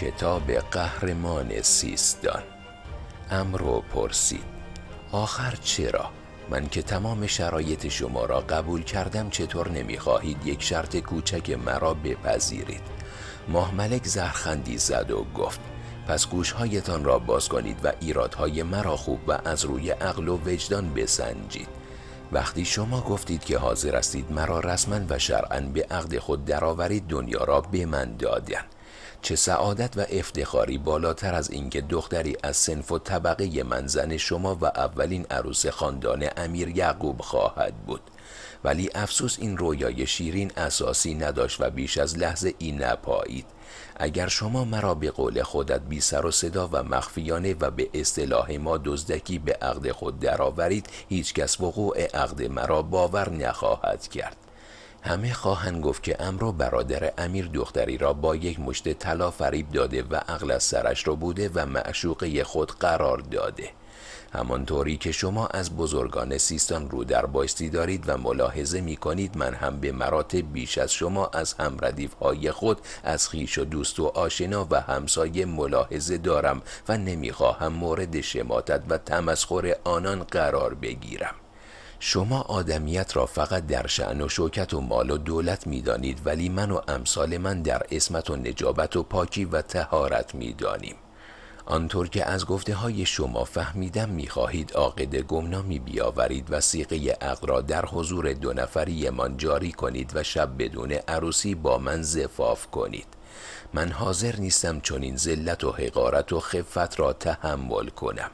کتاب قهرمان سیستان امرو پرسید آخر چرا؟ من که تمام شرایط شما را قبول کردم چطور نمیخواهید یک شرط کوچک مرا بپذیرید ملک زرخندی زد و گفت پس گوشهایتان را باز کنید و ایرادهای مرا خوب و از روی عقل و وجدان بسنجید وقتی شما گفتید که حاضر هستید مرا رسما و شرعا به عقد خود درآورید دنیا را به من دادن چه سعادت و افتخاری بالاتر از اینکه دختری از سنف و طبقه منزن شما و اولین عروس خاندان امیر یعقوب خواهد بود ولی افسوس این رویای شیرین اساسی نداشت و بیش از لحظه این نپایید اگر شما مرا به قول خودت بی سر و صدا و مخفیانه و به اصطلاح ما دزدکی به عقد خود درآورید هیچکس وقوع عقد مرا باور نخواهد کرد همه خواهند گفت که امرو برادر امیر دختری را با یک مشت طلا فریب داده و عقل از سرش را بوده و معشوقه خود قرار داده همانطوری که شما از بزرگان سیستان رو در بایستی دارید و ملاحظه می کنید من هم به مراتب بیش از شما از هم های خود از خیش و دوست و آشنا و همسایه ملاحظه دارم و خواهم مورد شماتت و تمسخر آنان قرار بگیرم شما آدمیت را فقط در شعن و شوکت و مال و دولت میدانید ولی من و امثال من در اسمت و نجابت و پاکی و تهارت میدانیم آنطور که از گفته های شما فهمیدم میخواهید آقد گمنامی بیاورید و سیقه اقرا را در حضور دو نفری من جاری کنید و شب بدون عروسی با من زفاف کنید من حاضر نیستم چون این زلت و حقارت و خفت را تحمل کنم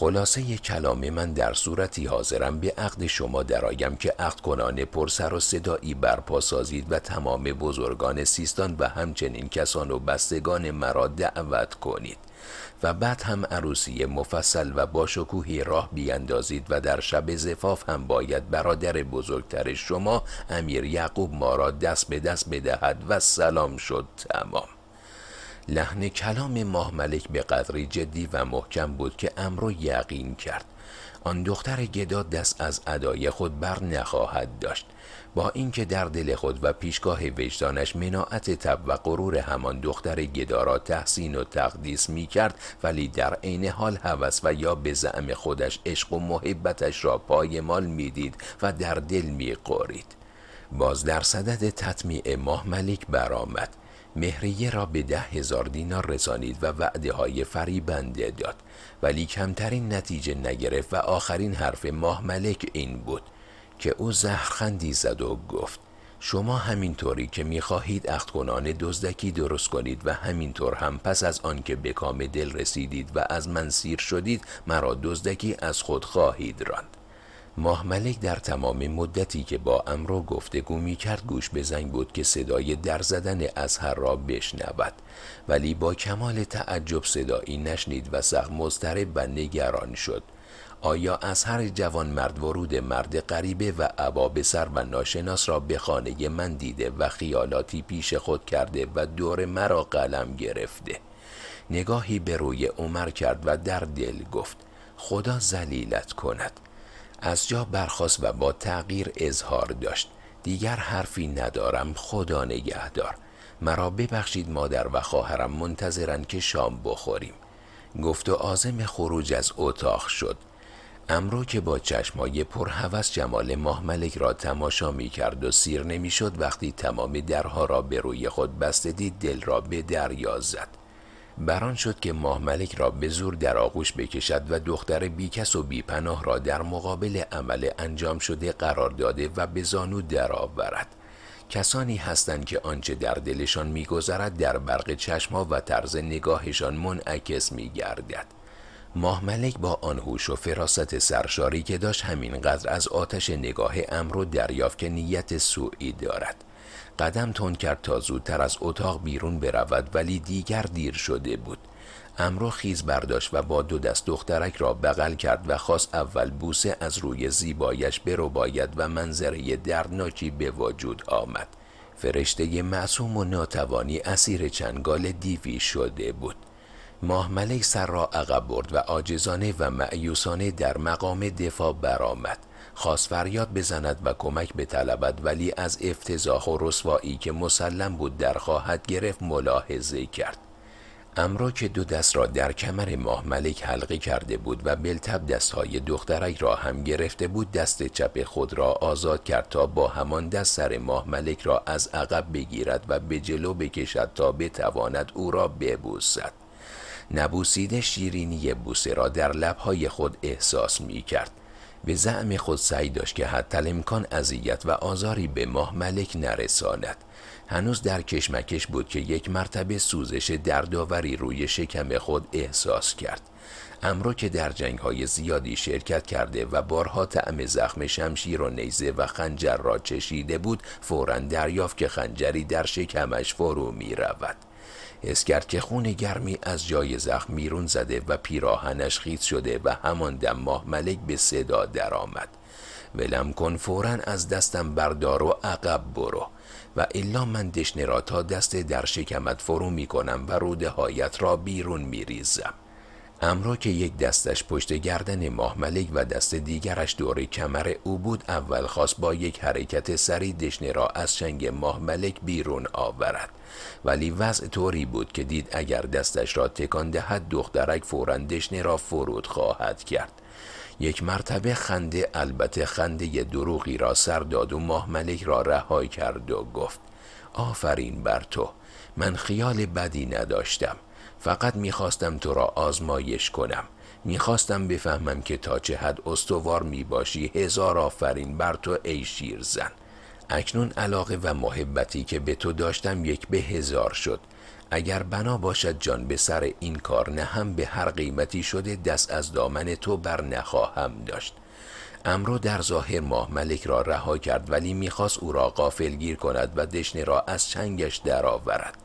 خلاصه کلام من در صورتی حاضرم به عقد شما درآیم که عقد کنان پر و صدایی برپا سازید و تمام بزرگان سیستان و همچنین کسان و بستگان مرا دعوت کنید و بعد هم عروسی مفصل و با شکوهی راه بیاندازید و در شب زفاف هم باید برادر بزرگتر شما امیر یعقوب ما را دست به دست بدهد و سلام شد تمام لحن کلام ماه ملک به قدری جدی و محکم بود که امرو یقین کرد آن دختر گدا دست از ادای خود بر نخواهد داشت با اینکه در دل خود و پیشگاه وجدانش مناعت تب و غرور همان دختر گدا را تحسین و تقدیس می کرد ولی در عین حال هوس و یا به زعم خودش عشق و محبتش را پایمال میدید و در دل می باز در صدد تطمیع ماه ملک برآمد مهریه را به ده هزار دینار رسانید و وعده های فریبنده داد ولی کمترین نتیجه نگرفت و آخرین حرف ماه ملک این بود که او زهرخندی زد و گفت شما همینطوری که میخواهید اختکنان دزدکی درست کنید و همینطور هم پس از آنکه به کام دل رسیدید و از من سیر شدید مرا دزدکی از خود خواهید راند ماه ملک در تمام مدتی که با امرو گفتگو گومی کرد گوش به زنگ بود که صدای در زدن هر را بشنود ولی با کمال تعجب صدایی نشنید و سخت مضطرب و نگران شد آیا از هر جوان مرد ورود مرد غریبه و عبا به سر و ناشناس را به خانه من دیده و خیالاتی پیش خود کرده و دور مرا قلم گرفته نگاهی به روی عمر کرد و در دل گفت خدا زلیلت کند از جا برخاست و با تغییر اظهار داشت دیگر حرفی ندارم خدا نگهدار مرا ببخشید مادر و خواهرم منتظرن که شام بخوریم گفت و آزم خروج از اتاق شد امرو که با چشمای پرهوس جمال ماه ملک را تماشا می کرد و سیر نمی شد وقتی تمام درها را به روی خود بسته دید دل را به دریا زد بران شد که ماه ملک را به زور در آغوش بکشد و دختر بیکس و بیپناه را در مقابل عمل انجام شده قرار داده و به زانو درآورد. کسانی هستند که آنچه در دلشان میگذرد در برق چشما و طرز نگاهشان منعکس میگردد ماه ملک با آن هوش و فراست سرشاری که داشت همینقدر از آتش نگاه امرو دریافت که نیت سوئی دارد قدم تند کرد تا زودتر از اتاق بیرون برود ولی دیگر دیر شده بود امرو خیز برداشت و با دو دست دخترک را بغل کرد و خواست اول بوسه از روی زیبایش برو باید و منظره دردناکی به وجود آمد فرشته معصوم و ناتوانی اسیر چنگال دیوی شده بود ماه ملک سر را عقب برد و آجزانه و معیوسانه در مقام دفاع برآمد خواست فریاد بزند و کمک بطلبد ولی از افتضاح و رسوایی که مسلم بود در خواهد گرفت ملاحظه کرد امرا که دو دست را در کمر ماه ملک حلقه کرده بود و بلتب دستهای دخترک را هم گرفته بود دست چپ خود را آزاد کرد تا با همان دست سر ماه ملک را از عقب بگیرد و به جلو بکشد تا بتواند او را ببوسد نبوسیده شیرینی بوسه را در لبهای خود احساس می کرد به زعم خود سعی داشت که حتی امکان اذیت و آزاری به ماه ملک نرساند هنوز در کشمکش بود که یک مرتبه سوزش دردآوری روی شکم خود احساس کرد امرو که در جنگ های زیادی شرکت کرده و بارها طعم زخم شمشیر و نیزه و خنجر را چشیده بود فورا دریافت که خنجری در شکمش فرو می رود. حس کرد که خون گرمی از جای زخم بیرون زده و پیراهنش خیس شده و همان دم ماه ملک به صدا درآمد ولم کن فورا از دستم بردار و عقب برو و الا من دشنه را تا دست در شکمت فرو می کنم و روده هایت را بیرون می ریزم امرو که یک دستش پشت گردن ماه و دست دیگرش دور کمر او بود اول خواست با یک حرکت سری دشنه را از شنگ ماه بیرون آورد ولی وضع طوری بود که دید اگر دستش را تکان دهد دخترک فورا دشنه را فرود خواهد کرد یک مرتبه خنده البته خنده دروغی را سر داد و ماه ملک را رها کرد و گفت آفرین بر تو من خیال بدی نداشتم فقط میخواستم تو را آزمایش کنم میخواستم بفهمم که تا چه حد استوار میباشی هزار آفرین بر تو ای شیر زن اکنون علاقه و محبتی که به تو داشتم یک به هزار شد اگر بنا باشد جان به سر این کار نه هم به هر قیمتی شده دست از دامن تو بر نخواهم داشت امرو در ظاهر ماه ملک را رها کرد ولی میخواست او را قافل گیر کند و دشنه را از چنگش درآورد.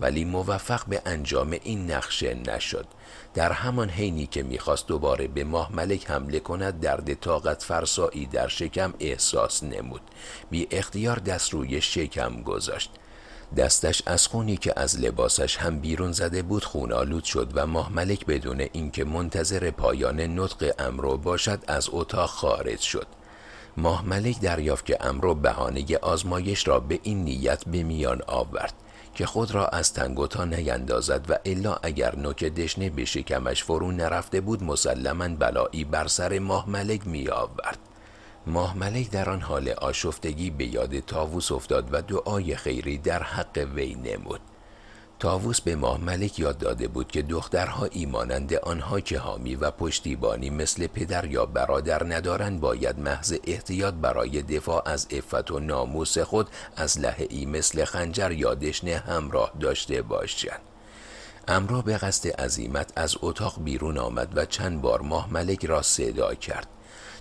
ولی موفق به انجام این نقشه نشد در همان حینی که میخواست دوباره به ماه ملک حمله کند درد طاقت فرسایی در شکم احساس نمود بی اختیار دست روی شکم گذاشت دستش از خونی که از لباسش هم بیرون زده بود خون آلود شد و ماه ملک بدون اینکه منتظر پایان نطق امرو باشد از اتاق خارج شد ماه ملک دریافت که امرو بهانه آزمایش را به این نیت به میان آورد که خود را از تنگوتا نیندازد و الا اگر نوک دشنه به شکمش فرو نرفته بود مسلما بلایی بر سر ماه ملک می آورد. ماه ملک در آن حال آشفتگی به یاد تاووس افتاد و دعای خیری در حق وی نمود. تاووس به ماه ملک یاد داده بود که دخترها ایمانند آنها که حامی و پشتیبانی مثل پدر یا برادر ندارند باید محض احتیاط برای دفاع از عفت و ناموس خود از ای مثل خنجر یا دشنه همراه داشته باشند. امرا به قصد عزیمت از اتاق بیرون آمد و چند بار ماه ملک را صدا کرد.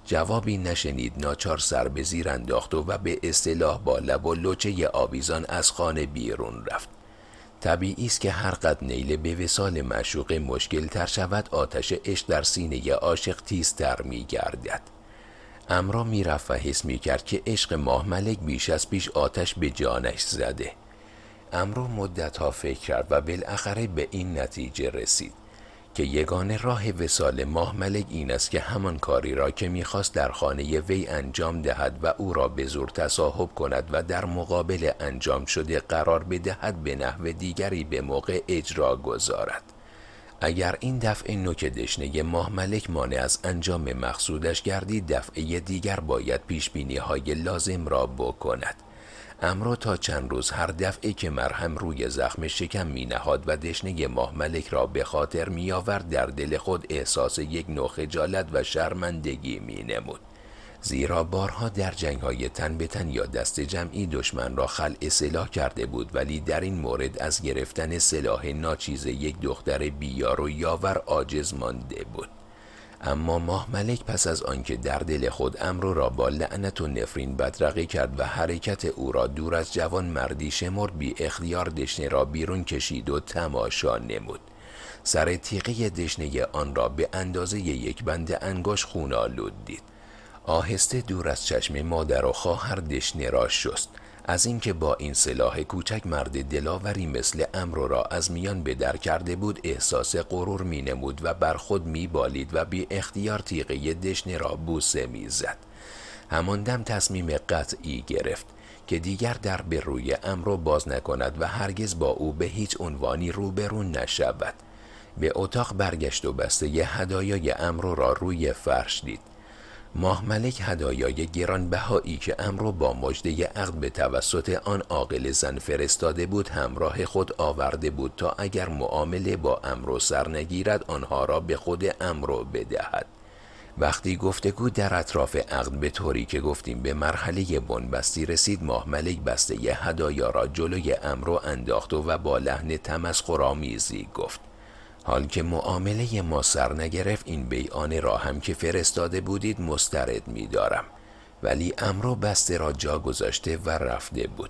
جوابی نشنید ناچار سر به زیر انداخت و, و به اصطلاح با لب و لوچه آویزان از خانه بیرون رفت طبیعی است که قد نیل به وسال مشوق مشکل تر شود آتش عشق در سینه عاشق تیزتر می گردد امرا رفت و حس می کرد که عشق ماه ملک بیش از پیش آتش به جانش زده امرو مدت ها فکر کرد و بالاخره به این نتیجه رسید که یگانه راه وسال ماه ملک این است که همان کاری را که میخواست در خانه وی انجام دهد و او را به زور تصاحب کند و در مقابل انجام شده قرار بدهد به نحو دیگری به موقع اجرا گذارد اگر این دفعه نوک دشنه ماه ملک مانع از انجام مقصودش گردید دفعه دیگر باید پیش های لازم را بکند امرو تا چند روز هر دفعه که مرهم روی زخم شکم می نهاد و دشنه ماه ملک را به خاطر می آورد در دل خود احساس یک نوع خجالت و شرمندگی می نمود. زیرا بارها در جنگ های تن به تن یا دست جمعی دشمن را خلع سلاح کرده بود ولی در این مورد از گرفتن سلاح ناچیز یک دختر بیار و یاور عاجز مانده بود. اما ماه ملک پس از آنکه در دل خود امرو را با لعنت و نفرین بدرقه کرد و حرکت او را دور از جوان مردی شمرد بی اختیار دشنه را بیرون کشید و تماشا نمود سر تیغه دشنه آن را به اندازه یک بند انگاش خون دید آهسته دور از چشم مادر و خواهر دشنه را شست از اینکه با این سلاح کوچک مرد دلاوری مثل امرو را از میان بدر کرده بود احساس غرور می نمود و بر خود می بالید و بی اختیار تیغه دشنه را بوسه می زد. همان دم تصمیم قطعی گرفت که دیگر در به روی امرو باز نکند و هرگز با او به هیچ عنوانی روبرون نشود. به اتاق برگشت و بسته هدایای امرو را روی فرش دید. ماه ملک هدایای گرانبهایی که امرو با مجده عقد به توسط آن عاقل زن فرستاده بود همراه خود آورده بود تا اگر معامله با امرو سر نگیرد آنها را به خود امرو بدهد وقتی گفتگو در اطراف عقد به طوری که گفتیم به مرحله بنبستی رسید ماه ملک بسته هدایا را جلوی امرو انداخت و با لحن تمسخرآمیزی گفت حال که معامله ما سر نگرفت این بیانه را هم که فرستاده بودید مسترد می دارم. ولی امرو بسته را جا گذاشته و رفته بود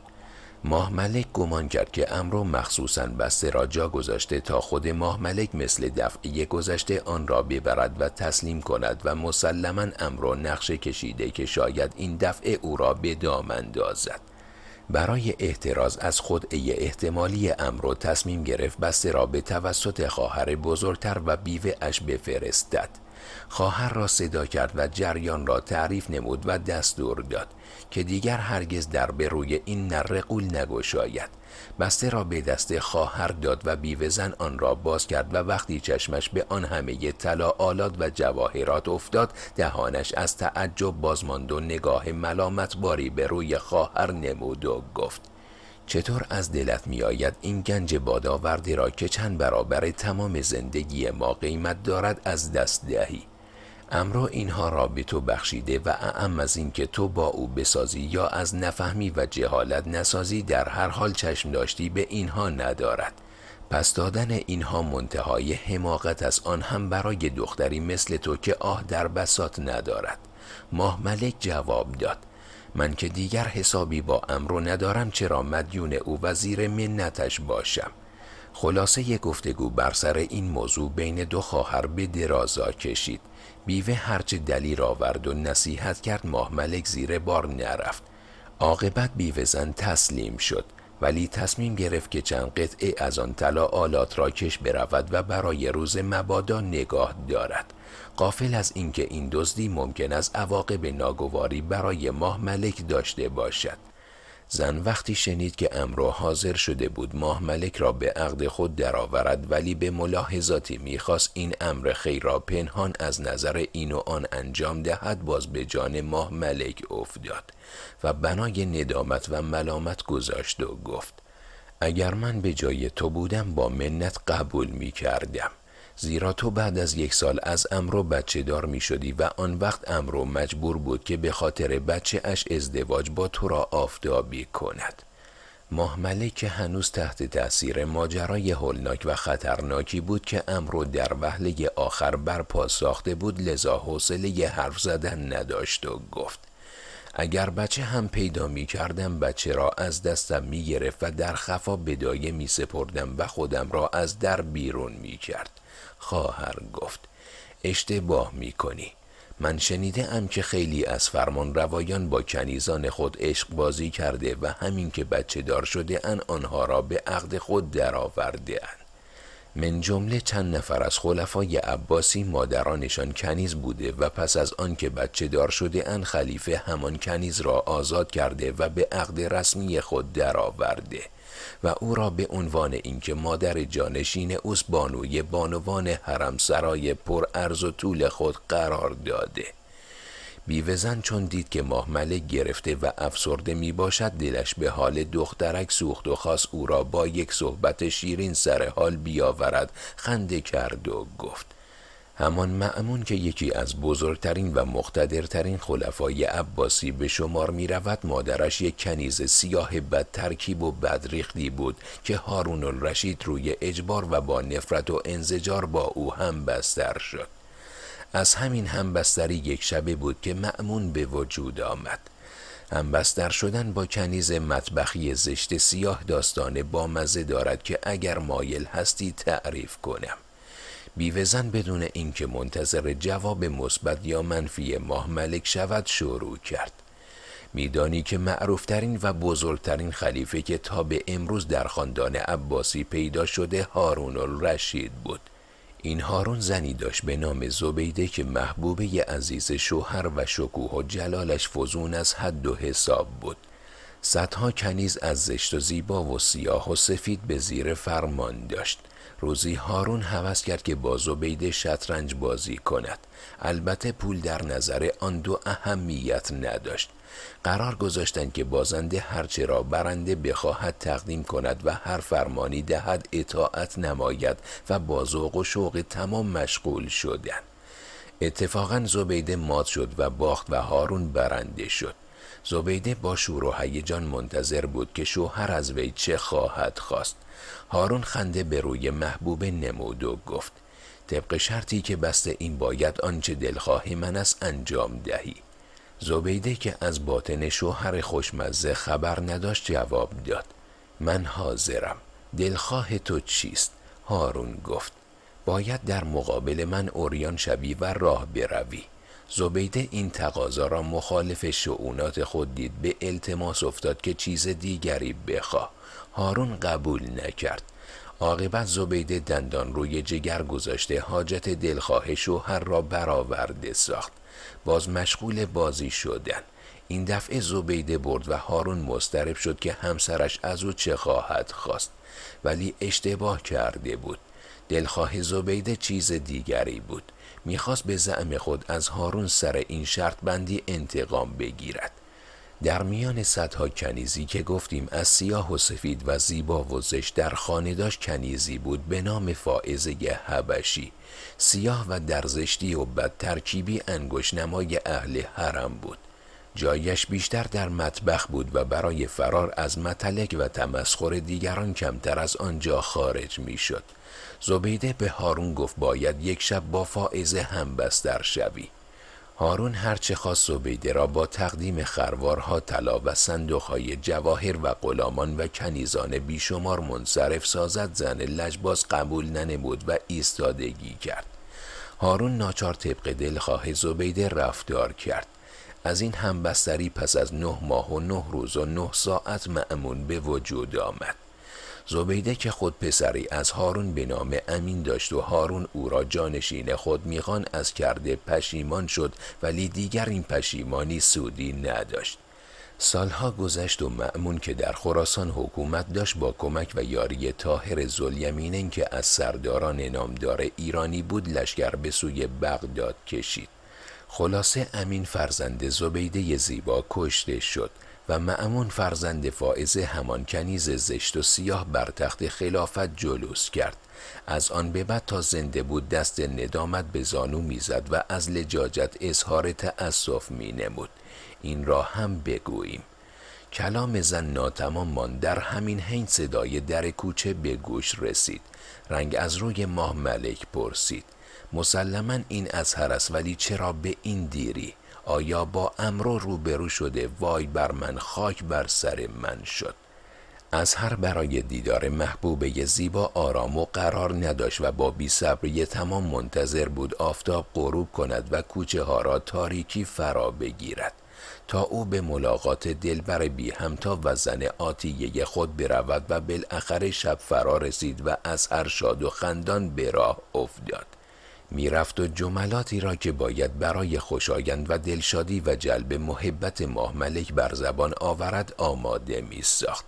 ماه ملک گمان کرد که امرو مخصوصا بسته را جا گذاشته تا خود ماه ملک مثل دفعه گذشته آن را ببرد و تسلیم کند و مسلما امرو نقشه کشیده که شاید این دفعه او را به دام اندازد برای احتراز از ای احتمالی امرو تصمیم گرفت بسته را به توسط خواهر بزرگتر و بیوه اش بفرستد خواهر را صدا کرد و جریان را تعریف نمود و دستور داد که دیگر هرگز در به روی این نره قول نگشاید بسته را به دست خواهر داد و بیوهزن آن را باز کرد و وقتی چشمش به آن همه طلا آلات و جواهرات افتاد دهانش از تعجب بازماند و نگاه ملامت باری به روی خواهر نمود و گفت چطور از دلت می آید این گنج بادآوردی را که چند برابر تمام زندگی ما قیمت دارد از دست دهی امرو اینها را به تو بخشیده و اعم از اینکه تو با او بسازی یا از نفهمی و جهالت نسازی در هر حال چشم داشتی به اینها ندارد پس دادن اینها منتهای حماقت از آن هم برای دختری مثل تو که آه در بسات ندارد ماه ملک جواب داد من که دیگر حسابی با امرو ندارم چرا مدیون او وزیر منتش باشم خلاصه گفتگو بر سر این موضوع بین دو خواهر به درازا کشید بیوه هرچه دلیل آورد و نصیحت کرد ماه ملک زیر بار نرفت عاقبت بیوه زن تسلیم شد ولی تصمیم گرفت که چند قطعه از آن طلا آلات را کش برود و برای روز مبادا نگاه دارد قافل از اینکه این, دزدی ممکن است عواقب ناگواری برای ماه ملک داشته باشد زن وقتی شنید که امرو حاضر شده بود ماه ملک را به عقد خود درآورد ولی به ملاحظاتی میخواست این امر خیر را پنهان از نظر این و آن انجام دهد باز به جان ماه ملک افتاد و بنای ندامت و ملامت گذاشت و گفت اگر من به جای تو بودم با منت قبول می کردم زیرا تو بعد از یک سال از امرو بچه دار می شدی و آن وقت امرو مجبور بود که به خاطر بچه اش ازدواج با تو را آفتابی کند محمله که هنوز تحت تاثیر ماجرای هولناک و خطرناکی بود که امرو در وهله آخر برپا ساخته بود لذا حوصله حرف زدن نداشت و گفت اگر بچه هم پیدا می کردم بچه را از دستم می گرفت و در خفا بدایه می سپردم و خودم را از در بیرون می کرد. خواهر گفت اشتباه می کنی من شنیده ام که خیلی از فرمان روایان با کنیزان خود عشق بازی کرده و همین که بچه دار شده ان آنها را به عقد خود درآورده ان من جمله چند نفر از خلفای عباسی مادرانشان کنیز بوده و پس از آن که بچه دار شده ان خلیفه همان کنیز را آزاد کرده و به عقد رسمی خود درآورده. و او را به عنوان اینکه مادر جانشین اوس بانوی بانوان حرم سرای پر ارز و طول خود قرار داده بیوزن چون دید که محمله گرفته و افسرده می باشد دلش به حال دخترک سوخت و خواست او را با یک صحبت شیرین سر حال بیاورد خنده کرد و گفت همان معمون که یکی از بزرگترین و مقتدرترین خلفای عباسی به شمار می رود مادرش یک کنیز سیاه بد ترکیب و ریختی بود که هارون الرشید روی اجبار و با نفرت و انزجار با او هم بستر شد از همین هم بستری یک شبه بود که معمون به وجود آمد هم بستر شدن با کنیز مطبخی زشت سیاه داستان بامزه دارد که اگر مایل هستی تعریف کنم بیوه بدون اینکه منتظر جواب مثبت یا منفی ماه ملک شود شروع کرد میدانی که معروفترین و بزرگترین خلیفه که تا به امروز در خاندان عباسی پیدا شده هارون الرشید بود این هارون زنی داشت به نام زبیده که محبوبه عزیز شوهر و شکوه و جلالش فزون از حد و حساب بود صدها کنیز از زشت و زیبا و سیاه و سفید به زیر فرمان داشت روزی هارون هوس کرد که با زبید شطرنج بازی کند البته پول در نظر آن دو اهمیت نداشت قرار گذاشتند که بازنده هرچه را برنده بخواهد تقدیم کند و هر فرمانی دهد اطاعت نماید و با و شوق تمام مشغول شدند اتفاقا زبیده مات شد و باخت و هارون برنده شد زبیده با شور و هیجان منتظر بود که شوهر از وی چه خواهد خواست هارون خنده به روی محبوب نمود و گفت طبق شرطی که بسته این باید آنچه دلخواه من است انجام دهی زبیده که از باطن شوهر خوشمزه خبر نداشت جواب داد من حاضرم دلخواه تو چیست؟ هارون گفت باید در مقابل من اوریان شوی و راه بروی زبیده این تقاضا را مخالف شعونات خود دید به التماس افتاد که چیز دیگری بخواه هارون قبول نکرد عاقبت زبیده دندان روی جگر گذاشته حاجت دلخواه شوهر را برآورده ساخت باز مشغول بازی شدن این دفعه زبیده برد و هارون مسترب شد که همسرش از او چه خواهد خواست ولی اشتباه کرده بود دلخواه زبیده چیز دیگری بود میخواست به زعم خود از هارون سر این شرط بندی انتقام بگیرد در میان صدها کنیزی که گفتیم از سیاه و سفید و زیبا و زشت در خانه داشت کنیزی بود به نام فائزه حبشی سیاه و در و بد ترکیبی انگشت نمای اهل حرم بود جایش بیشتر در مطبخ بود و برای فرار از متلک و تمسخر دیگران کمتر از آنجا خارج میشد. زبیده به هارون گفت باید یک شب با فائزه هم بستر شوی. هارون هرچه خواست زبیده را با تقدیم خروارها طلا و صندوقهای جواهر و غلامان و کنیزان بیشمار منصرف سازد زن لجباز قبول ننمود و ایستادگی کرد. هارون ناچار طبق دلخواه زبیده رفتار کرد. از این همبستری پس از نه ماه و نه روز و نه ساعت معمون به وجود آمد زبیده که خود پسری از هارون به نام امین داشت و هارون او را جانشین خود میخوان از کرده پشیمان شد ولی دیگر این پشیمانی سودی نداشت سالها گذشت و معمون که در خراسان حکومت داشت با کمک و یاری تاهر زلیمینن که از سرداران نامدار ایرانی بود لشکر به سوی بغداد کشید خلاصه امین فرزند زبیده زیبا کشته شد و معمون فرزند فائز همان کنیز زشت و سیاه بر تخت خلافت جلوس کرد از آن به بعد تا زنده بود دست ندامت به زانو میزد و از لجاجت اظهار تأسف می نمود. این را هم بگوییم کلام زن ناتمام ماند در همین حین صدای در کوچه به گوش رسید رنگ از روی ماه ملک پرسید مسلما این هر است ولی چرا به این دیری آیا با امرو روبرو شده وای بر من خاک بر سر من شد هر برای دیدار محبوبه زیبا آرام و قرار نداشت و با بیصبری تمام منتظر بود آفتاب غروب کند و کوچه ها را تاریکی فرا بگیرد تا او به ملاقات دلبر بی همتا و زن آتیه خود برود و بالاخره شب فرا رسید و هر شاد و خندان به راه افتاد رفت و جملاتی را که باید برای خوشایند و دلشادی و جلب محبت ماه ملک بر زبان آورد آماده می ساخت.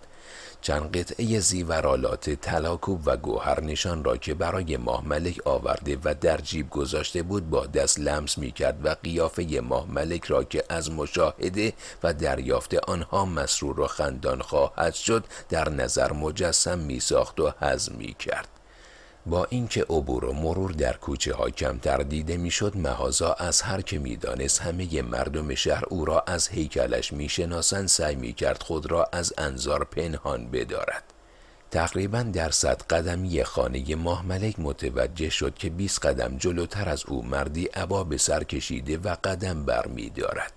چند قطعه زیورالات تلاکوب و نشان را که برای ماه ملک آورده و در جیب گذاشته بود با دست لمس می کرد و قیافه ماه ملک را که از مشاهده و دریافت آنها مسرور و خندان خواهد شد در نظر مجسم می ساخت و هضم می کرد. با اینکه عبور و مرور در کوچه ها کمتر دیده میشد مهازا از هر که میدانست همه مردم شهر او را از هیکلش میشناسند سعی کرد خود را از انظار پنهان بدارد تقریبا در صد قدمی خانه ماه ملک متوجه شد که 20 قدم جلوتر از او مردی عبا به سر کشیده و قدم بر می دارد.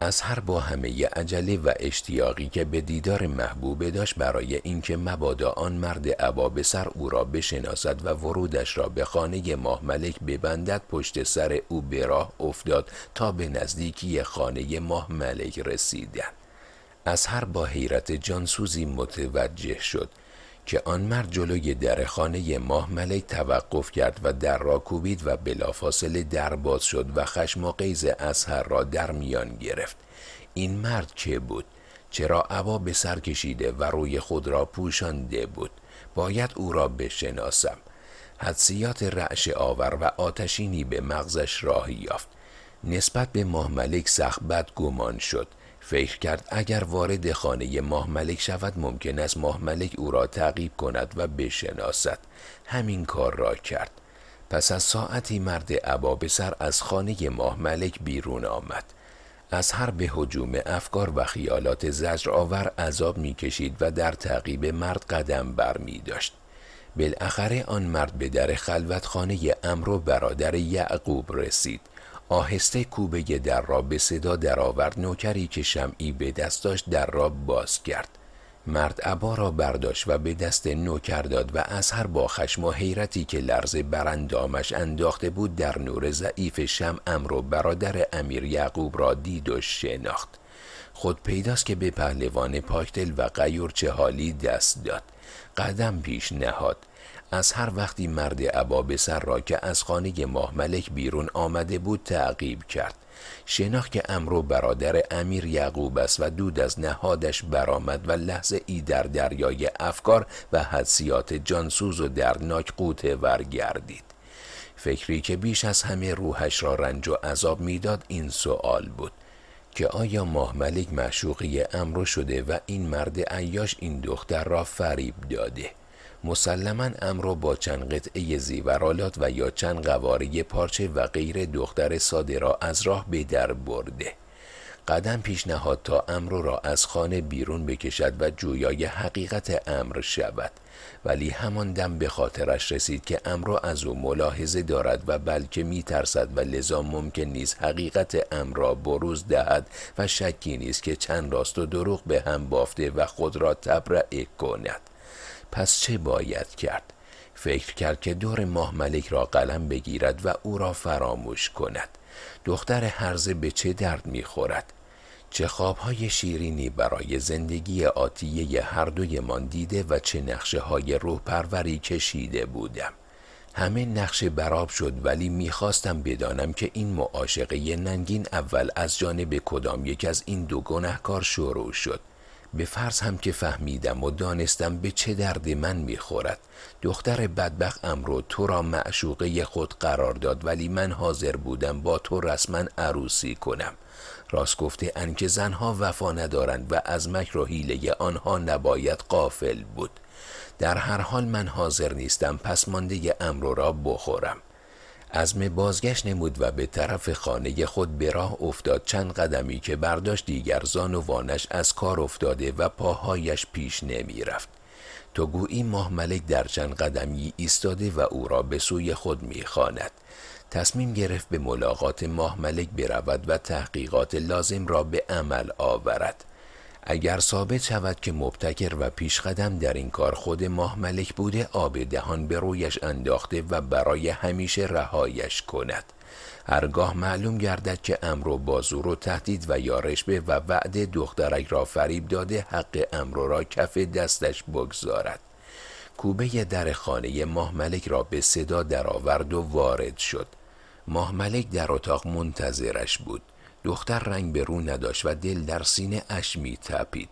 از هر با همه عجله و اشتیاقی که به دیدار محبوبه داشت برای اینکه مبادا آن مرد به سر او را بشناسد و ورودش را به خانه ماه ملک ببندد پشت سر او به راه افتاد تا به نزدیکی خانه ماه ملک رسیدند هر با حیرت جانسوزی متوجه شد که آن مرد جلوی در خانه ماه ملک توقف کرد و در را کوبید و بلافاصله در باز شد و خشم و قیز اسهر را در میان گرفت این مرد چه بود چرا عبا به سر کشیده و روی خود را پوشانده بود باید او را بشناسم حدسیات رعش آور و آتشینی به مغزش راهی یافت نسبت به ماه ملک سخت گمان شد فکر کرد اگر وارد خانه ماه ملک شود ممکن است ماه ملک او را تعقیب کند و بشناسد همین کار را کرد پس از ساعتی مرد سر از خانه ماه ملک بیرون آمد از هر به حجوم افکار و خیالات زجرآور عذاب کشید و در تعقیب مرد قدم بر می داشت. بالاخره آن مرد به در خلوت خانه امرو برادر یعقوب رسید آهسته کوبه در را به صدا درآورد نوکری که شمعی به دست داشت در را باز کرد مرد عبا را برداشت و به دست نوکر داد و از هر با خشم و حیرتی که لرزه برندامش انداخته بود در نور ضعیف شم و برادر امیر یعقوب را دید و شناخت خود پیداست که به پهلوان پاکتل و قیور چه حالی دست داد قدم پیش نهاد از هر وقتی مرد بسر را که از خانه ماه ملک بیرون آمده بود تعقیب کرد شناخ که امرو برادر امیر یعقوب است و دود از نهادش برآمد و لحظه ای در دریای افکار و حدسیات جانسوز و دردناک قوطه ورگردید فکری که بیش از همه روحش را رنج و عذاب میداد این سوال بود که آیا ماه ملک معشوقی امرو شده و این مرد عیاش این دختر را فریب داده مسلما امر با چند قطعه زیورالات و یا چند قواره پارچه و غیر دختر ساده را از راه به در برده قدم پیشنهاد تا امرو را از خانه بیرون بکشد و جویای حقیقت امر شود ولی همان دم به خاطرش رسید که امرو از او ملاحظه دارد و بلکه می ترسد و لذا ممکن نیست حقیقت امر را بروز دهد و شکی نیست که چند راست و دروغ به هم بافته و خود را تبرئه کند پس چه باید کرد؟ فکر کرد که دور ماه ملک را قلم بگیرد و او را فراموش کند دختر هرزه به چه درد میخورد چه خوابهای شیرینی برای زندگی آتیه هر دوی من دیده و چه نقشه های روح پروری کشیده بودم همه نقش براب شد ولی میخواستم بدانم که این معاشقه ننگین اول از جانب کدام یک از این دو گنهکار شروع شد به فرض هم که فهمیدم و دانستم به چه درد من میخورد دختر بدبخ امرو تو را معشوقه خود قرار داد ولی من حاضر بودم با تو رسما عروسی کنم راست گفته ان که زنها وفا ندارند و از مکر و حیله آنها نباید قافل بود در هر حال من حاضر نیستم پس مانده امرو را بخورم عزم بازگشت نمود و به طرف خانه خود به راه افتاد چند قدمی که برداشت دیگر زان و وانش از کار افتاده و پاهایش پیش نمی رفت. تو گویی ماه ملک در چند قدمی ایستاده و او را به سوی خود می خاند. تصمیم گرفت به ملاقات ماه ملک برود و تحقیقات لازم را به عمل آورد. اگر ثابت شود که مبتکر و پیشقدم در این کار خود ماه ملک بوده آب دهان به رویش انداخته و برای همیشه رهایش کند هرگاه معلوم گردد که امر و بازور و تهدید و یارش به و وعده دخترک را فریب داده حق امرو را کف دستش بگذارد کوبه در خانه ماه ملک را به صدا درآورد و وارد شد ماه ملک در اتاق منتظرش بود دختر رنگ به رو نداشت و دل در سینه اش می تپید.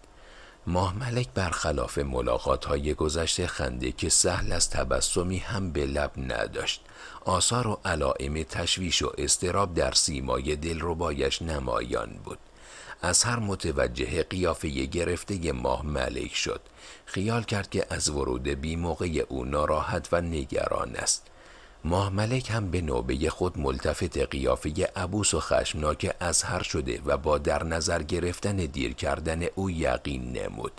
ماه ملک برخلاف ملاقات های گذشته خنده که سهل از تبسمی هم به لب نداشت. آثار و علائم تشویش و استراب در سیمای دلربایش نمایان بود. از هر متوجه قیافه گرفته ماه ملک شد خیال کرد که از ورود بی موقع او ناراحت و نگران است ماه ملک هم به نوبه خود ملتفت قیافه عبوس و خشمناک هر شده و با در نظر گرفتن دیر کردن او یقین نمود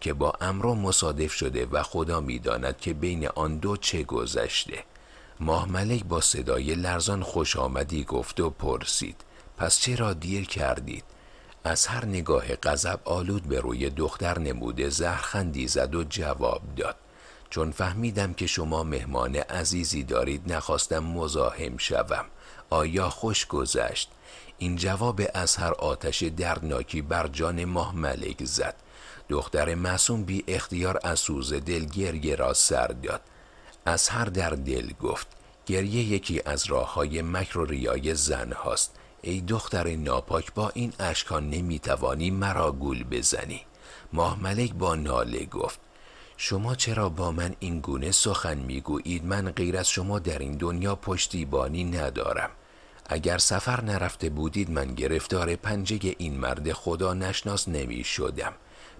که با امرو مصادف شده و خدا میداند که بین آن دو چه گذشته ماه ملک با صدای لرزان خوش آمدی گفت و پرسید پس چرا دیر کردید؟ از هر نگاه غضب آلود به روی دختر نموده زهرخندی زد و جواب داد چون فهمیدم که شما مهمان عزیزی دارید نخواستم مزاحم شوم آیا خوش گذشت این جواب از هر آتش دردناکی بر جان ماه ملک زد دختر معصوم بی اختیار از سوز دل گریه را سر داد از هر در دل گفت گریه یکی از راه های مکر و ریای زن هاست ای دختر ناپاک با این اشکان نمیتوانی مرا گول بزنی ماه ملک با ناله گفت شما چرا با من این گونه سخن میگویید من غیر از شما در این دنیا پشتیبانی ندارم اگر سفر نرفته بودید من گرفتار پنجه این مرد خدا نشناس نمی شدم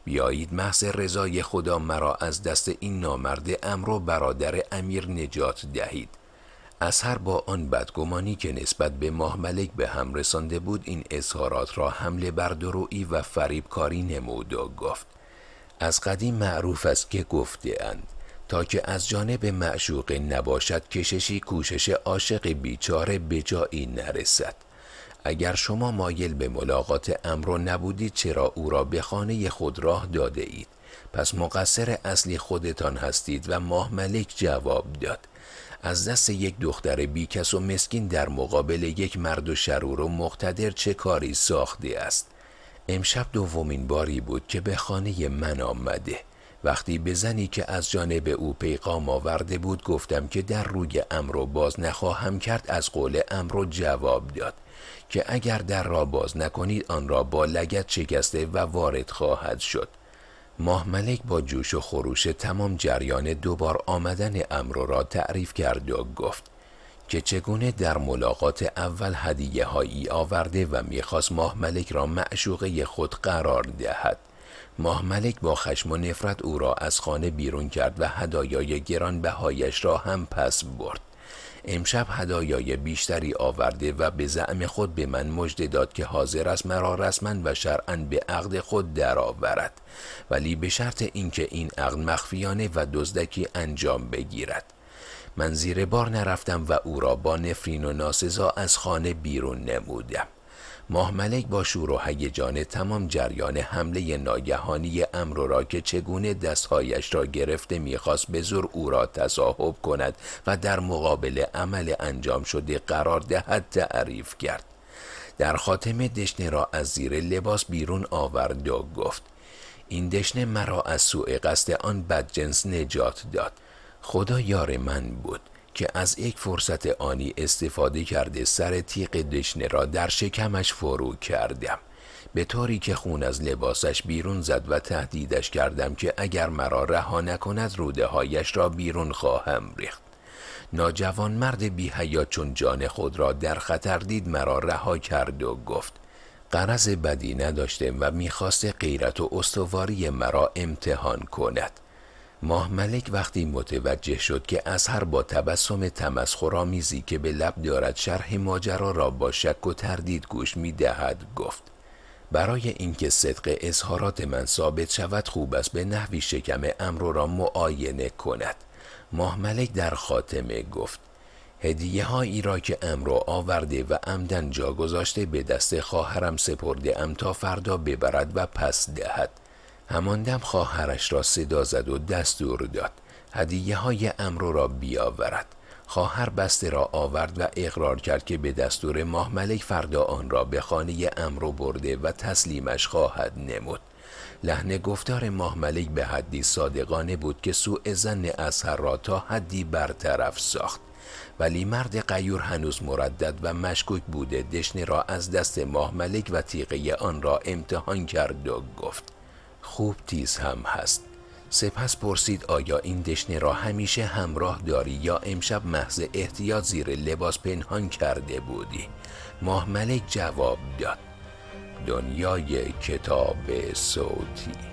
بیایید محض رضای خدا مرا از دست این نامرد امر و برادر امیر نجات دهید از هر با آن بدگمانی که نسبت به ماه ملک به هم رسانده بود این اظهارات را حمله بر درویی و فریبکاری نمود و گفت از قدیم معروف است که گفته اند تا که از جانب معشوق نباشد کششی کوشش عاشق بیچاره به جایی نرسد اگر شما مایل به ملاقات امرو نبودید چرا او را به خانه خود راه داده اید پس مقصر اصلی خودتان هستید و ماه ملک جواب داد از دست یک دختر بیکس و مسکین در مقابل یک مرد و شرور و مقتدر چه کاری ساخته است امشب دومین باری بود که به خانه من آمده وقتی به زنی که از جانب او پیغام آورده بود گفتم که در روی امرو باز نخواهم کرد از قول امرو جواب داد که اگر در را باز نکنید آن را با لگت شکسته و وارد خواهد شد ماه ملک با جوش و خروش تمام جریان دوبار آمدن امرو را تعریف کرد و گفت که چگونه در ملاقات اول هدیه هایی آورده و میخواست ماه ملک را معشوقه خود قرار دهد. ماه ملک با خشم و نفرت او را از خانه بیرون کرد و هدایای گران بهایش را هم پس برد. امشب هدایای بیشتری آورده و به زعم خود به من مژده داد که حاضر است مرا رسما و شرعا به عقد خود درآورد ولی به شرط اینکه این عقد مخفیانه و دزدکی انجام بگیرد من زیر بار نرفتم و او را با نفرین و ناسزا از خانه بیرون نمودم ماه ملک با شور و هیجان تمام جریان حمله ناگهانی امرو را که چگونه دستهایش را گرفته میخواست به زور او را تصاحب کند و در مقابل عمل انجام شده قرار دهد تعریف کرد در خاتم دشنه را از زیر لباس بیرون آورد و گفت این دشنه مرا از سوء قصد آن بدجنس نجات داد خدا یار من بود که از یک فرصت آنی استفاده کرده سر تیغ دشنه را در شکمش فرو کردم به طوری که خون از لباسش بیرون زد و تهدیدش کردم که اگر مرا رها نکند روده هایش را بیرون خواهم ریخت ناجوان مرد بی چون جان خود را در خطر دید مرا رها کرد و گفت قرض بدی نداشته و میخواست غیرت و استواری مرا امتحان کند ماه ملک وقتی متوجه شد که هر با تبسم تمسخرآمیزی که به لب دارد شرح ماجرا را با شک و تردید گوش می دهد گفت برای اینکه صدق اظهارات من ثابت شود خوب است به نحوی شکم امرو را معاینه کند ماه ملک در خاتمه گفت هدیه هایی را که امرو آورده و عمدن جا گذاشته به دست خواهرم سپرده ام تا فردا ببرد و پس دهد همان دم خواهرش را صدا زد و دستور داد هدیه های امرو را بیاورد خواهر بسته را آورد و اقرار کرد که به دستور ماه ملک فردا آن را به خانه امرو برده و تسلیمش خواهد نمود لحن گفتار ماه ملک به حدی صادقانه بود که سوء زن اثر را تا حدی برطرف ساخت ولی مرد قیور هنوز مردد و مشکوک بوده دشنه را از دست ماه ملک و تیغه آن را امتحان کرد و گفت خوب تیز هم هست سپس پرسید آیا این دشنه را همیشه همراه داری یا امشب محض احتیاط زیر لباس پنهان کرده بودی ماه جواب داد دنیای کتاب صوتی